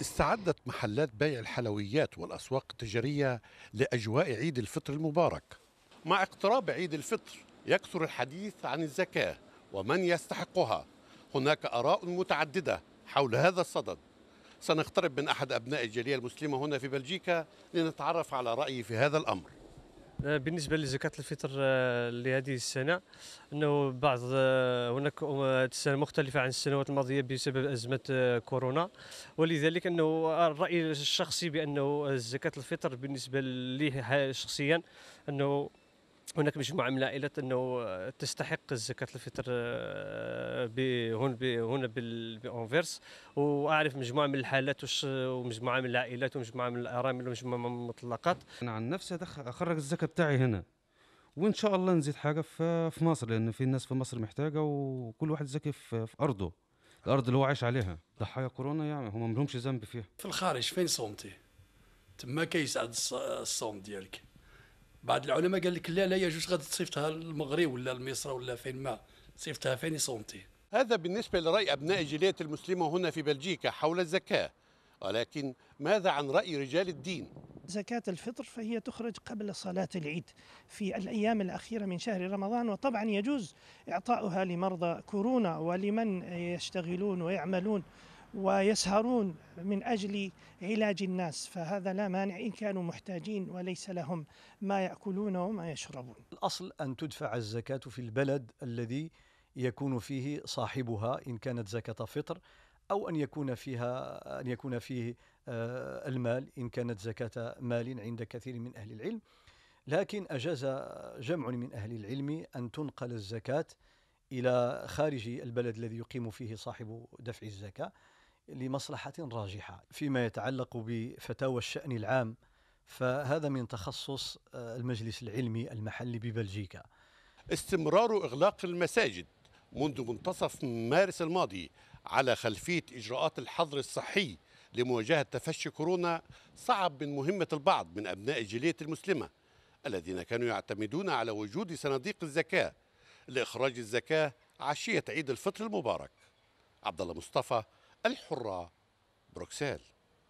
استعدت محلات بيع الحلويات والأسواق التجارية لأجواء عيد الفطر المبارك مع اقتراب عيد الفطر يكثر الحديث عن الزكاة ومن يستحقها هناك آراء متعددة حول هذا الصدد سنقترب من أحد أبناء الجالية المسلمة هنا في بلجيكا لنتعرف على رأيه في هذا الأمر آه، بالنسبه لزكاه الفطر آه، لهذه السنه انه بعض آه، هناك السنه مختلفه عن السنوات الماضيه بسبب ازمه كورونا ولذلك انه الراي الشخصي بانه زكاه الفطر بالنسبه لي شخصيا انه هناك مجموعه من العائلات انه تستحق زكاه الفطر آه، هون هنا بانفيرس واعرف مجموعه من الحالات ومجموعه من العائلات ومجموعه من الارامل ومجموعه من المطلقات انا عن نفسي اخرج الزكاه بتاعي هنا وان شاء الله نزيد حاجه في مصر لان في ناس في مصر محتاجه وكل واحد زكي في, في ارضه الارض اللي هو عايش عليها ضحايا كورونا يعني هم ما لهمش ذنب فيها في الخارج فين صومتي تما كيسعد الصوم ديالك بعض العلماء قال لك لا لا يجوز غادي تصيفطها للمغرب ولا لمصر ولا فين ما صيفطها فين يصونتي هذا بالنسبة لرأي أبناء الجالية المسلمة هنا في بلجيكا حول الزكاة ولكن ماذا عن رأي رجال الدين؟ زكاة الفطر فهي تخرج قبل صلاة العيد في الأيام الأخيرة من شهر رمضان وطبعا يجوز إعطاؤها لمرضى كورونا ولمن يشتغلون ويعملون ويسهرون من أجل علاج الناس فهذا لا مانع إن كانوا محتاجين وليس لهم ما يأكلون وما يشربون الأصل أن تدفع الزكاة في البلد الذي يكون فيه صاحبها إن كانت زكاة فطر أو أن يكون فيها أن يكون فيه آه، المال إن كانت زكاة مال عند كثير من أهل العلم لكن أجاز جمع من أهل العلم أن تنقل الزكاة إلى خارج البلد الذي يقيم فيه صاحب دفع الزكاة لمصلحة راجحة فيما يتعلق بفتاوى الشأن العام فهذا من تخصص آه، المجلس العلمي المحلي ببلجيكا استمرار إغلاق المساجد منذ منتصف مارس الماضي على خلفية إجراءات الحظر الصحي لمواجهة تفشي كورونا صعب من مهمة البعض من أبناء الجالية المسلمة الذين كانوا يعتمدون على وجود صناديق الزكاة لإخراج الزكاة عشية عيد الفطر المبارك عبد الله مصطفى الحرة بروكسل